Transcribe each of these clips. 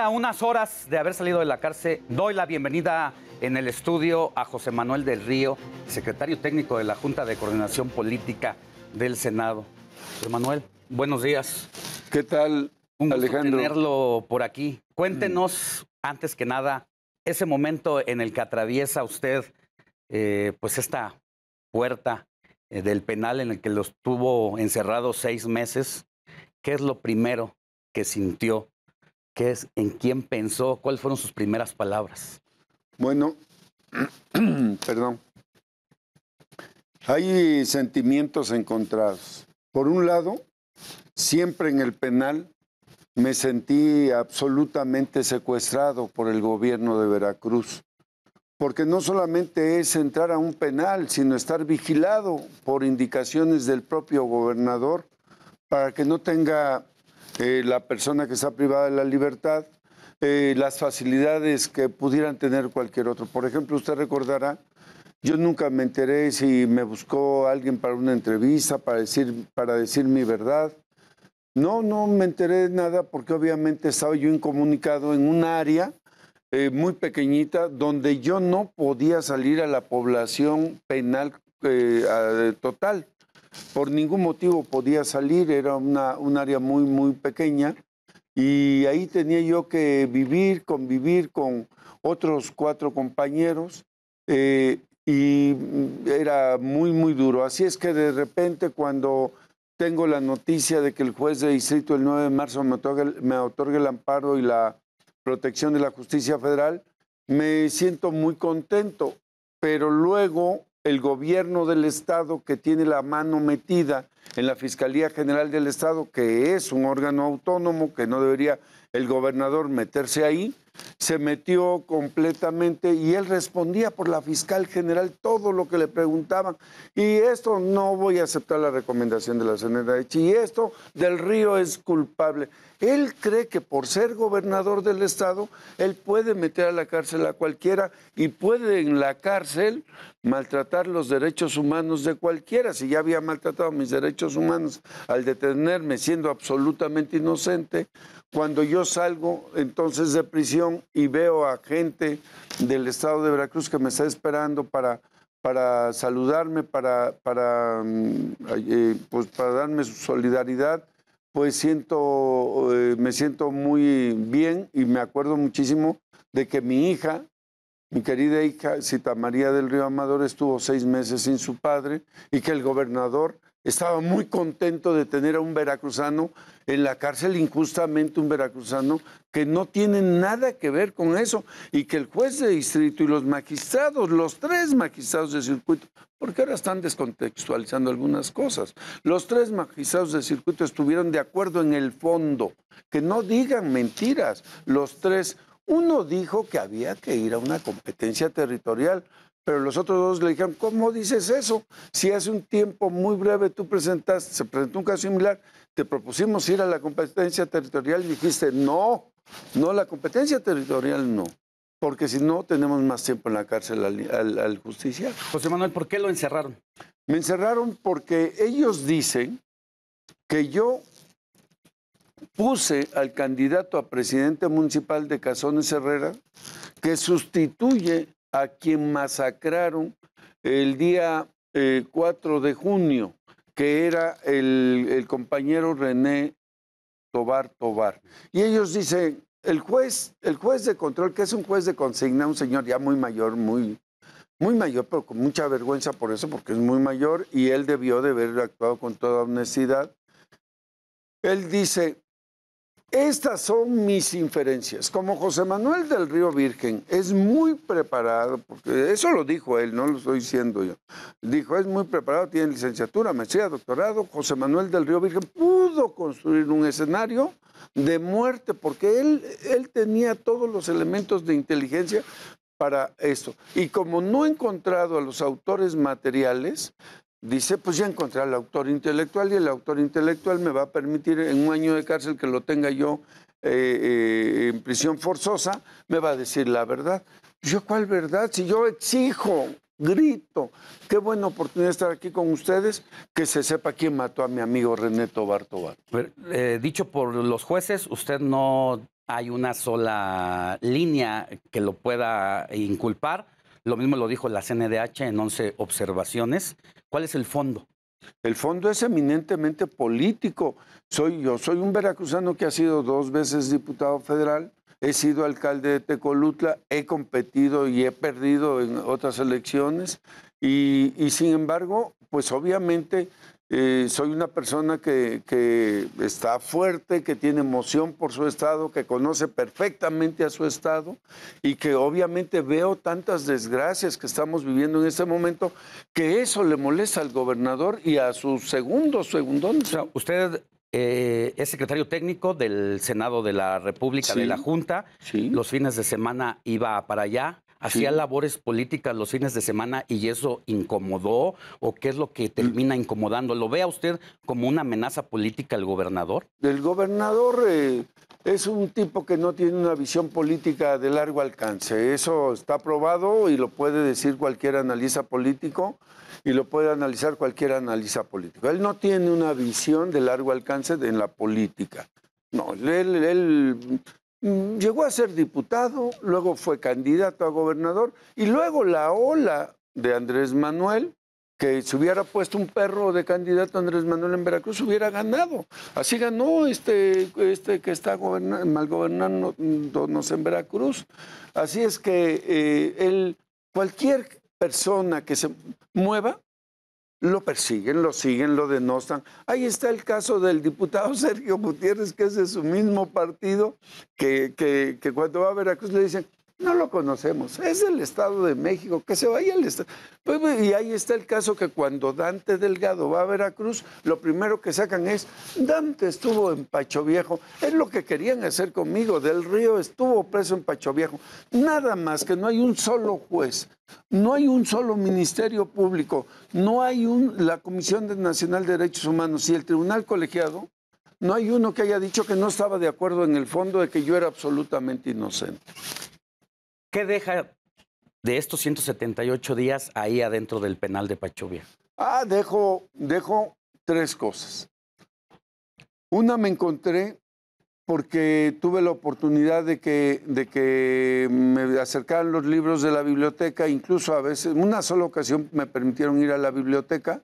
a unas horas de haber salido de la cárcel, doy la bienvenida en el estudio a José Manuel del Río, secretario técnico de la Junta de Coordinación Política del Senado. José Manuel, buenos días. ¿Qué tal, Un gusto tenerlo por aquí. Cuéntenos, antes que nada, ese momento en el que atraviesa usted eh, pues esta puerta eh, del penal en el que lo tuvo Encerrado seis meses. ¿Qué es lo primero que sintió ¿Qué es, en quién pensó? ¿Cuáles fueron sus primeras palabras? Bueno, perdón. Hay sentimientos encontrados. Por un lado, siempre en el penal me sentí absolutamente secuestrado por el gobierno de Veracruz, porque no solamente es entrar a un penal, sino estar vigilado por indicaciones del propio gobernador para que no tenga eh, la persona que está privada de la libertad, eh, las facilidades que pudieran tener cualquier otro. Por ejemplo, usted recordará, yo nunca me enteré si me buscó alguien para una entrevista, para decir, para decir mi verdad. No, no me enteré de nada porque obviamente estaba yo incomunicado en un área eh, muy pequeñita donde yo no podía salir a la población penal total por ningún motivo podía salir, era una, un área muy, muy pequeña y ahí tenía yo que vivir, convivir con otros cuatro compañeros eh, y era muy, muy duro. Así es que de repente cuando tengo la noticia de que el juez de distrito el 9 de marzo me me otorga el amparo y la protección de la justicia federal, me siento muy contento, pero luego el gobierno del Estado que tiene la mano metida en la Fiscalía General del Estado, que es un órgano autónomo, que no debería el gobernador meterse ahí, se metió completamente y él respondía por la fiscal general todo lo que le preguntaban. Y esto no voy a aceptar la recomendación de la CNDH. Y esto del Río es culpable. Él cree que por ser gobernador del estado, él puede meter a la cárcel a cualquiera y puede en la cárcel maltratar los derechos humanos de cualquiera. Si ya había maltratado mis derechos humanos al detenerme siendo absolutamente inocente, cuando yo salgo entonces de prisión, y veo a gente del estado de Veracruz que me está esperando para, para saludarme, para, para, mm, eh, pues para darme su solidaridad, pues siento, eh, me siento muy bien y me acuerdo muchísimo de que mi hija, mi querida hija Cita María del Río Amador, estuvo seis meses sin su padre y que el gobernador estaba muy contento de tener a un veracruzano en la cárcel, injustamente un veracruzano, que no tiene nada que ver con eso y que el juez de distrito y los magistrados, los tres magistrados de circuito, porque ahora están descontextualizando algunas cosas, los tres magistrados de circuito estuvieron de acuerdo en el fondo, que no digan mentiras, los tres, uno dijo que había que ir a una competencia territorial, pero los otros dos le dijeron, ¿cómo dices eso? Si hace un tiempo muy breve tú presentaste, se presentó un caso similar, te propusimos ir a la competencia territorial y dijiste, no, no, la competencia territorial no. Porque si no, tenemos más tiempo en la cárcel al, justicia José Manuel, ¿por qué lo encerraron? Me encerraron porque ellos dicen que yo puse al candidato a presidente municipal de Cazones Herrera, que sustituye a quien masacraron el día 4 eh, de junio, que era el, compañero René Tobar Tobar. Y ellos dicen, el juez, el juez de control, que es un juez de consigna, un señor ya muy mayor, muy, muy mayor, pero con mucha vergüenza por eso, porque es muy mayor y él debió de haber actuado con toda honestidad. Él dice, estas son mis inferencias. Como José Manuel del Río Virgen es muy preparado, porque eso lo dijo él, no lo estoy diciendo yo. Dijo, es muy preparado, tiene licenciatura, maestría, doctorado. José Manuel del Río Virgen pudo construir un escenario de muerte, porque él, él tenía todos los elementos de inteligencia para esto. Y como no he encontrado a los autores materiales, Dice, pues ya encontré al autor intelectual y el autor intelectual me va a permitir en un año de cárcel que lo tenga yo eh, eh, en prisión forzosa, me va a decir la verdad. Yo, ¿cuál verdad? Si yo exijo, grito, qué buena oportunidad estar aquí con ustedes, que se sepa quién mató a mi amigo Reneto Tobar eh, dicho por los jueces, usted no hay una sola línea que lo pueda inculpar lo mismo lo dijo la CNDH en 11 observaciones. ¿Cuál es el fondo? El fondo es eminentemente político. Soy yo, soy un veracruzano que ha sido dos veces diputado federal, he sido alcalde de Tecolutla, he competido y he perdido en otras elecciones y, y sin embargo, pues obviamente eh, soy una persona que, está fuerte, que tiene emoción por su estado, que conoce perfectamente a su estado y que obviamente veo tantas desgracias que estamos viviendo en este momento que eso le molesta al gobernador y a sus segundos, segundones. O sea, usted eh, es secretario técnico del Senado de la República, de la Junta. Los fines de semana iba para allá hacía labores políticas los fines de semana y eso incomodó o qué es lo que mm. termina incomodando? ¿Lo ve a usted como una amenaza política al gobernador? El gobernador eh, es un tipo que no tiene una visión política de largo alcance. Eso está probado y lo puede decir cualquier analista político y lo puede analizar cualquier analista político. Él no tiene una visión de largo alcance en la política. No, él Mm, llegó a ser diputado, luego fue candidato a gobernador y luego la ola de Andrés Manuel, que si hubiera puesto un perro de candidato Andrés Manuel en Veracruz, hubiera ganado. Así ganó este, este que está gobernando mal gobernándonos en Veracruz. Así es que eh, él, cualquier persona que se mueva lo persiguen, lo siguen, lo denostan. Ahí está el caso del diputado Sergio Gutiérrez, que es de su mismo partido, que, cuando va a Veracruz le dicen, no lo conocemos, es del Estado de México, que se vaya al Estado. Pues, pues, y ahí está el caso que cuando Dante Delgado va a Veracruz, lo primero que sacan es, Dante estuvo en Pacho Viejo, es lo que querían hacer conmigo, del río estuvo preso en Pacho Viejo, nada más que no hay un solo juez, no hay un solo ministerio público, no hay un, la Comisión Nacional de Derechos Humanos y el Tribunal Colegiado, no hay uno que haya dicho que no estaba de acuerdo en el fondo de que yo era absolutamente inocente. ¿Qué deja de estos 178 días ahí adentro del penal de Pachovia? Ah, dejo, dejo tres cosas. Una me encontré porque tuve la oportunidad de que, de que me acercaran los libros de la biblioteca, incluso a veces, una sola ocasión me permitieron ir a la biblioteca,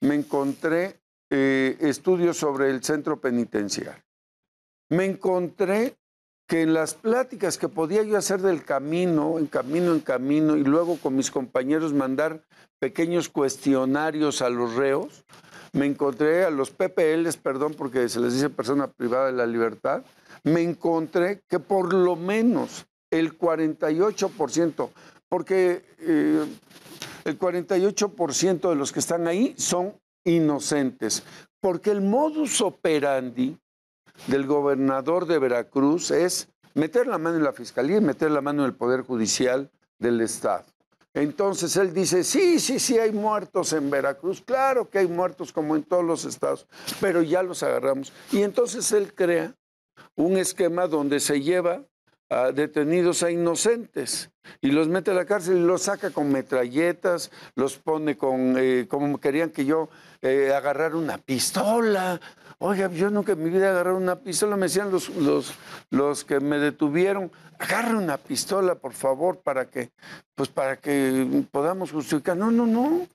me encontré eh, estudios sobre el centro penitenciario. Me encontré que en las pláticas que podía yo hacer del camino, en camino, en camino, y luego con mis compañeros mandar pequeños cuestionarios a los reos, me encontré a los PPLs, perdón, porque se les dice persona privada de la libertad, me encontré que por lo menos el 48%, porque eh, el 48% de los que están ahí son inocentes, porque el modus operandi del gobernador de Veracruz es meter la mano en la fiscalía y meter la mano en el Poder Judicial del Estado. Entonces él dice, sí, sí, sí, hay muertos en Veracruz, claro que hay muertos como en todos los estados, pero ya los agarramos. Y entonces él crea un esquema donde se lleva Ah, detenidos a inocentes y los mete a la cárcel y los saca con metralletas, los pone con, eh, como querían que yo eh, agarrar una pistola. Oiga, yo nunca en mi vida agarré una pistola, me decían los, los, los que me detuvieron, agarre una pistola, por favor, para que, pues para que podamos justificar. No, no, no.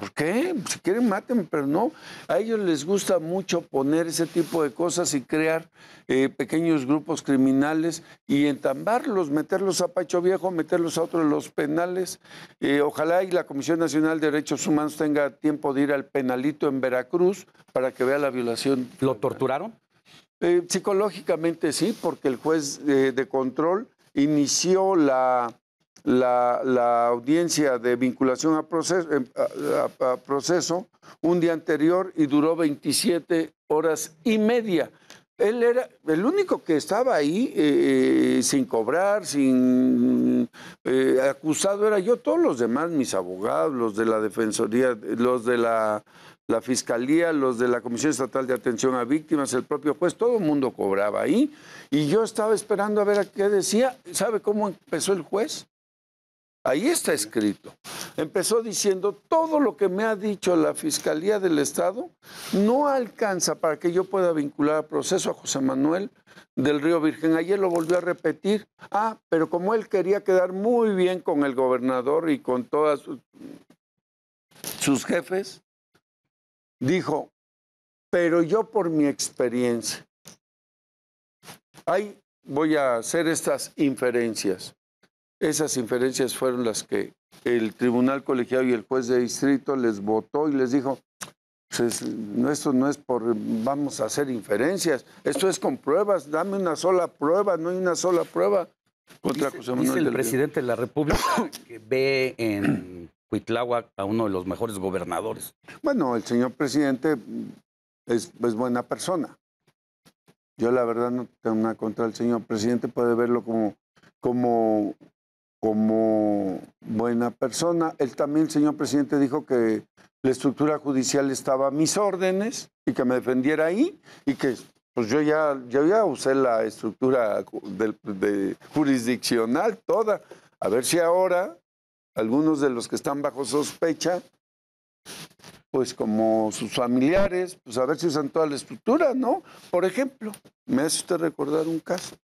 ¿Por qué? Si quieren, maten, pero no. A ellos les gusta mucho poner ese tipo de cosas y crear eh, pequeños grupos criminales y entambarlos, meterlos a Pacho Viejo, meterlos a otros los penales. Eh, ojalá y la Comisión Nacional de Derechos Humanos tenga tiempo de ir al penalito en Veracruz para que vea la violación. ¿Lo torturaron? Eh, psicológicamente sí, porque el juez de control inició la la, audiencia de vinculación a proceso, em, a, proceso un día anterior y duró 27 horas y media. Él era el único que estaba ahí eh, eh, sin cobrar, sin eh, acusado era yo. Todos los demás, mis abogados, los de la defensoría, los de la, la, fiscalía, los de la Comisión Estatal de Atención a Víctimas, el propio juez, todo el mundo cobraba ahí. Y yo estaba esperando a ver a qué decía. ¿Sabe cómo empezó el juez? Ahí está escrito. Empezó diciendo, todo lo que me ha dicho la Fiscalía del Estado no alcanza para que yo pueda vincular a proceso a José Manuel del Río Virgen. Ayer lo volvió a repetir. Ah, pero como él quería quedar muy bien con el gobernador y con todos sus jefes, dijo, pero yo por mi experiencia, ahí voy a hacer estas inferencias esas inferencias fueron las que el tribunal colegiado y el juez de distrito les votó y les dijo, pues, esto no es por, vamos a hacer inferencias, esto es con pruebas, dame una sola prueba, no hay una sola prueba. contra el presidente de la República que ve en Cuitláhuac a uno de los mejores gobernadores. Bueno, el señor presidente es, buena persona. Yo la verdad no tengo nada contra el señor presidente, puede verlo como, como como buena persona. Él también, señor presidente, dijo que la estructura judicial estaba a mis órdenes y que me defendiera ahí y que pues yo ya, usé la estructura jurisdiccional toda. A ver si ahora algunos de los que están bajo sospecha, pues como sus familiares, pues a ver si usan toda la estructura, ¿no? Por ejemplo, me hace usted recordar un caso.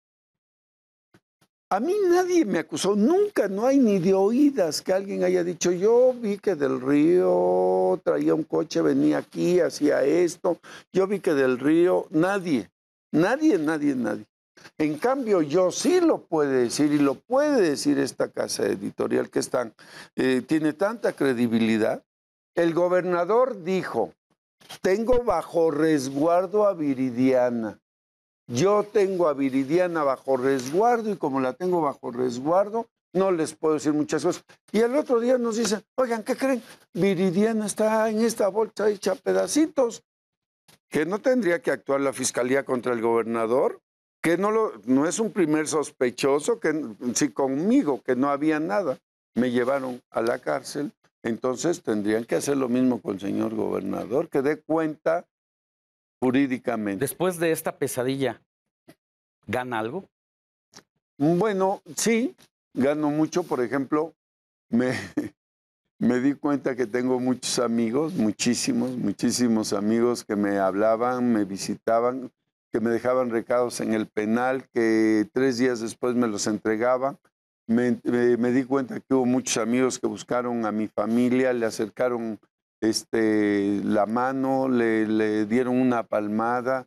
A mí nadie me acusó, nunca, no hay ni de oídas que alguien haya dicho, yo vi que del río traía un coche, venía aquí, hacía esto, yo vi que del río, nadie, nadie, nadie, nadie. En cambio, yo sí lo puede decir y lo puede decir esta casa editorial que están, eh, tiene tanta credibilidad. El gobernador dijo, tengo bajo resguardo a Viridiana. Yo tengo a Viridiana bajo resguardo y como la tengo bajo resguardo, no les puedo decir muchas cosas. Y el otro día nos dicen, oigan, ¿qué creen? Viridiana está en esta bolsa hecha pedacitos. Que no tendría que actuar la fiscalía contra el gobernador, que no, lo, no es un primer sospechoso, que si conmigo, que no había nada, me llevaron a la cárcel. Entonces tendrían que hacer lo mismo con el señor gobernador, que dé cuenta Jurídicamente. Después de esta pesadilla, ¿gana algo? Bueno, sí, gano mucho. Por ejemplo, me, me di cuenta que tengo muchos amigos, muchísimos, muchísimos amigos que me hablaban, me visitaban, que me dejaban recados en el penal, que tres días después me los entregaban. Me, me, di cuenta que hubo muchos amigos que buscaron a mi familia, le acercaron este, la mano, le, dieron una palmada.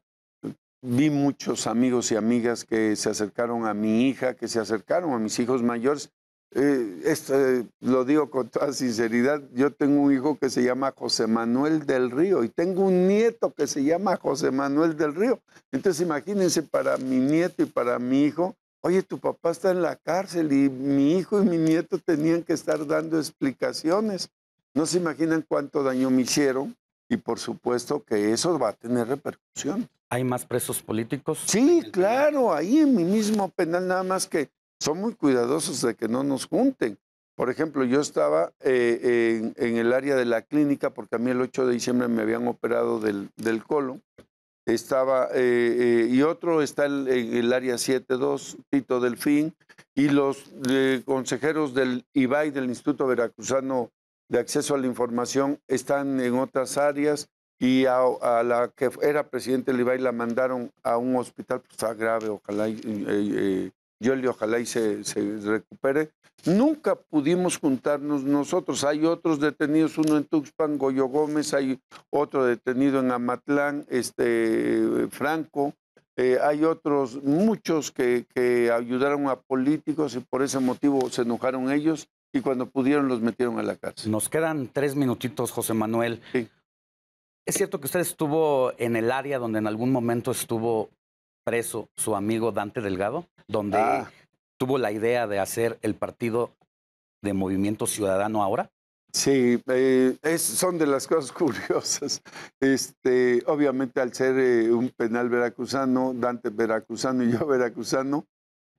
Vi muchos amigos y amigas que se acercaron a mi hija, que se acercaron a mis hijos mayores. Eh, esto, eh, lo digo con toda sinceridad, yo tengo un hijo que se llama José Manuel del Río y tengo un nieto que se llama José Manuel del Río. Entonces imagínense para mi nieto y para mi hijo, oye, tu papá está en la cárcel y mi hijo y mi nieto tenían que estar dando explicaciones. No se imaginan cuánto daño me hicieron y por supuesto que eso va a tener repercusión. ¿Hay más presos políticos? Sí, claro, ahí en mi mismo penal, nada más que son muy cuidadosos de que no nos junten. Por ejemplo, yo estaba eh, en, el área de la clínica porque a mí el 8 de diciembre me habían operado del, del colon. Estaba, eh, eh, y otro está en el, área área 7.2, Tito Delfín, y los consejeros del IBAI, del Instituto Veracruzano de acceso a la información están en otras áreas y a, la que era presidente Libay la mandaron a un hospital, pues está grave, ojalá, y, eh, eh, yo ojalá y se, se, recupere. Nunca pudimos juntarnos nosotros. Hay otros detenidos, uno en Tuxpan, Goyo Gómez, hay otro detenido en Amatlán, este, Franco. Eh, hay otros, muchos que ayudaron a políticos y por ese motivo se enojaron ellos y cuando pudieron los metieron a la cárcel. Nos quedan tres minutitos, José Manuel. Sí. Es cierto que usted estuvo en el área donde en algún momento estuvo preso su amigo Dante Delgado, donde ah. tuvo la idea de hacer el partido de Movimiento Ciudadano ahora. Sí, eh, es, son de las cosas curiosas. Este, obviamente al ser eh, un penal veracruzano, Dante veracruzano y yo veracruzano,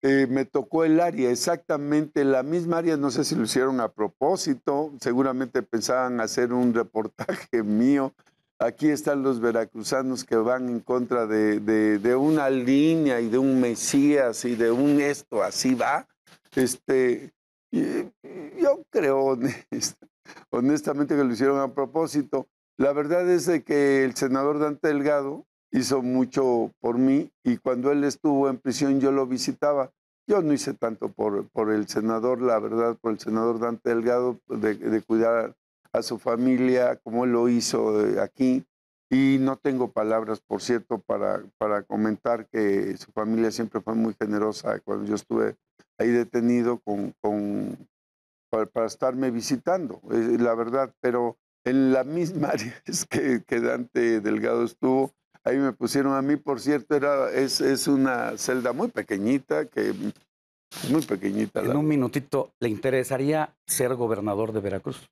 eh, me tocó el área, exactamente la misma área, no sé si lo hicieron a propósito, seguramente pensaban hacer un reportaje mío. Aquí están los veracruzanos que van en contra de, de, de una línea y de un Mesías y de un esto, así va. Este, yo creo, honestamente, que lo hicieron a propósito. La verdad es de que el senador Dante Delgado hizo mucho por mí y cuando él estuvo en prisión yo lo visitaba. Yo no hice tanto por, por el senador, la verdad, por el senador Dante Delgado, de, cuidar a su familia como él lo hizo eh, aquí. Y no tengo palabras, por cierto, para, para comentar que su familia siempre fue muy generosa cuando yo estuve ahí detenido con, con para, para, estarme visitando, eh, la verdad, pero en la misma área que, que Dante Delgado estuvo, Ahí me pusieron a mí, por cierto, era, es, una celda muy pequeñita, que muy pequeñita. En un minutito, ¿le interesaría ser gobernador de Veracruz?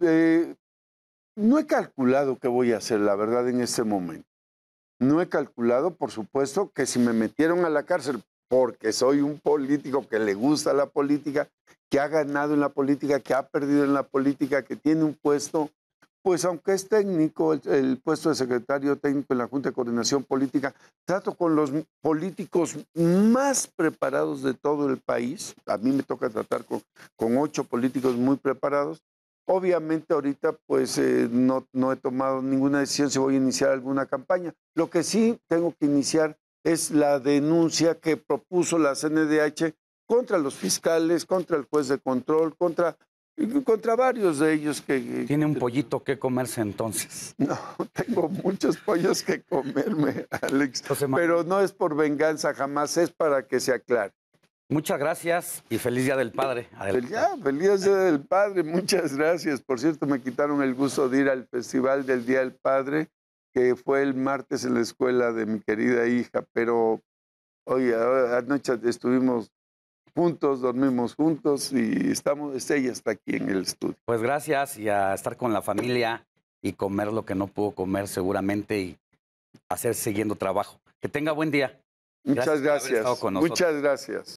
Eh, no he calculado qué voy a hacer, la verdad, en este momento. No he calculado, por supuesto, que si me metieron a la cárcel porque soy un político que le gusta la política, que ha ganado en la política, que ha perdido en la política, que tiene un puesto pues aunque es técnico, el, puesto de secretario técnico en la Junta de Coordinación Política, trato con los políticos más preparados de todo el país. A mí me toca tratar con, ocho políticos muy preparados. Obviamente ahorita pues eh, no, no he tomado ninguna decisión si voy a iniciar alguna campaña. Lo que sí tengo que iniciar es la denuncia que propuso la CNDH contra los fiscales, contra el juez de control, contra contra varios de ellos que... ¿Tiene un pollito que comerse entonces? No, tengo muchos pollos que comerme, Alex. pero no es por venganza, jamás es para que se aclare. Muchas gracias y feliz Día del Padre. Ah, feliz Día del Padre, muchas gracias. Por cierto, me quitaron el gusto de ir al Festival del Día del Padre, que fue el martes en la escuela de mi querida hija, pero hoy anoche estuvimos juntos, dormimos juntos y estamos, ella está aquí en el estudio. Pues gracias y a estar con la familia y comer lo que no pudo comer seguramente y hacer siguiendo trabajo. Que tenga buen día. Muchas gracias. Muchas gracias.